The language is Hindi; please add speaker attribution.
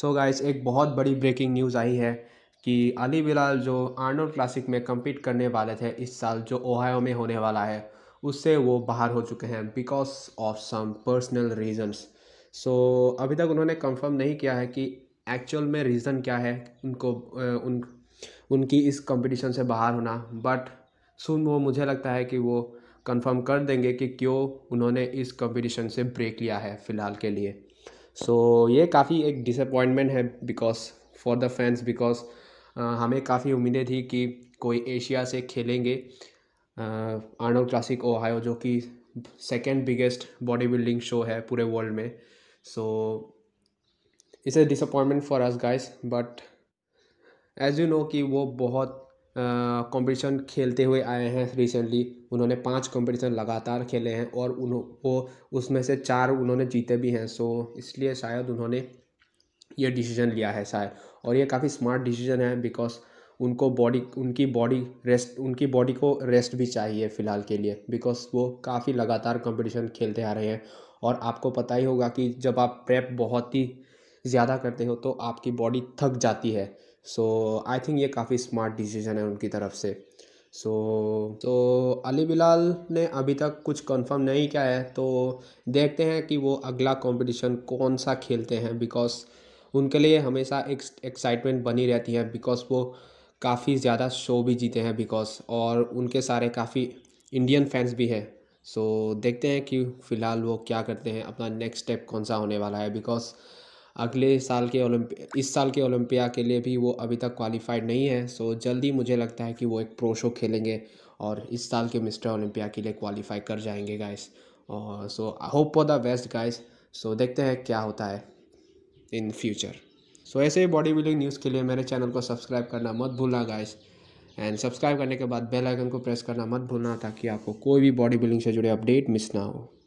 Speaker 1: सो so गाइस एक बहुत बड़ी ब्रेकिंग न्यूज़ आई है कि अली बिलाल जो आर्नोल्ड क्लासिक में कम्पीट करने वाले थे इस साल जो ओहायो में होने वाला है उससे वो बाहर हो चुके हैं because of some personal reasons so अभी तक उन्होंने कंफर्म नहीं किया है कि एक्चुअल में रीज़न क्या है उनको उन उनकी इस कंपटीशन से बाहर होना बट सुन वो मुझे लगता है कि वो कंफर्म कर देंगे कि क्यों उन्होंने इस कंपटीशन से ब्रेक लिया है फ़िलहाल के लिए सो so, ये काफ़ी एक डिसअपॉइंटमेंट है because for the fans because हमें काफ़ी उम्मीदें थी कि कोई एशिया से खेलेंगे आर्नो क्लासिक ओहायो जो कि second biggest body building show है पूरे वर्ल्ड में so it's a disappointment for us guys but as you know कि वो बहुत कंपटीशन खेलते हुए आए हैं रिसेंटली उन्होंने पांच कंपटीशन लगातार खेले हैं और उन्हों वो उसमें से चार उन्होंने जीते भी हैं सो इसलिए शायद उन्होंने ये डिसीजन लिया है शायद और ये काफ़ी स्मार्ट डिसीजन है बिकॉज उनको बॉडी उनकी बॉडी रेस्ट उनकी बॉडी को रेस्ट भी चाहिए फ़िलहाल के लिए बिकॉज वो काफ़ी लगातार कंपटीशन खेलते आ रहे हैं और आपको पता ही होगा कि जब आप प्रेप बहुत ही ज़्यादा करते हो तो आपकी बॉडी थक जाती है सो आई थिंक ये काफ़ी स्मार्ट डिसीजन है उनकी तरफ से सो so, तो अली बिलाल ने अभी तक कुछ कंफर्म नहीं किया है तो देखते हैं कि वो अगला कंपटीशन कौन सा खेलते हैं बिकॉज उनके लिए हमेशा एक एक्साइटमेंट बनी रहती है बिकॉज वो काफ़ी ज़्यादा शो भी जीते हैं बिकॉज और उनके सारे काफ़ी इंडियन फैंस भी हैं सो so, देखते हैं कि फ़िलहाल वो क्या करते हैं अपना नेक्स्ट स्टेप कौन सा होने वाला है बिकॉज अगले साल के ओलंपिया इस साल के ओलंपिया के लिए भी वो अभी तक क्वालिफाइड नहीं है सो जल्दी मुझे लगता है कि वो एक प्रो शो खेलेंगे और इस साल के मिस्टर ओलंपिया के लिए क्वालिफाई कर जाएंगे गाइस और so I hope for the best guys so देखते हैं क्या होता है इन फ्यूचर सो ऐसे ही बॉडी बिल्डिंग न्यूज़ के लिए मेरे चैनल को सब्सक्राइब करना मत भूलना गाइस एंड सब्सक्राइब करने के बाद बेल आइकन को प्रेस करना मत भूलना ताकि आपको कोई भी बॉडी बिल्डिंग से जुड़े अपडेट मिस ना हो